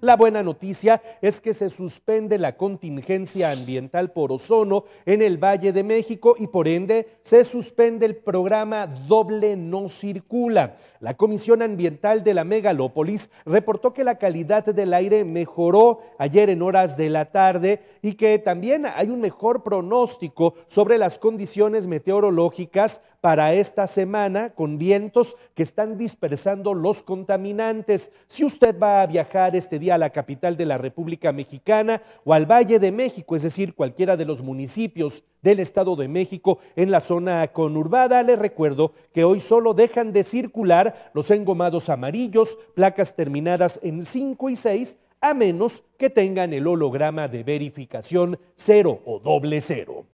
La buena noticia es que se suspende la contingencia ambiental por ozono en el Valle de México y por ende se suspende el programa Doble No Circula. La Comisión Ambiental de la Megalópolis reportó que la calidad del aire mejoró ayer en horas de la tarde y que también hay un mejor pronóstico sobre las condiciones meteorológicas para esta semana con vientos que están dispersando los contaminantes. Si usted va a viajar, este día a la capital de la República Mexicana o al Valle de México, es decir, cualquiera de los municipios del Estado de México en la zona conurbada, les recuerdo que hoy solo dejan de circular los engomados amarillos, placas terminadas en 5 y 6, a menos que tengan el holograma de verificación 0 o doble cero.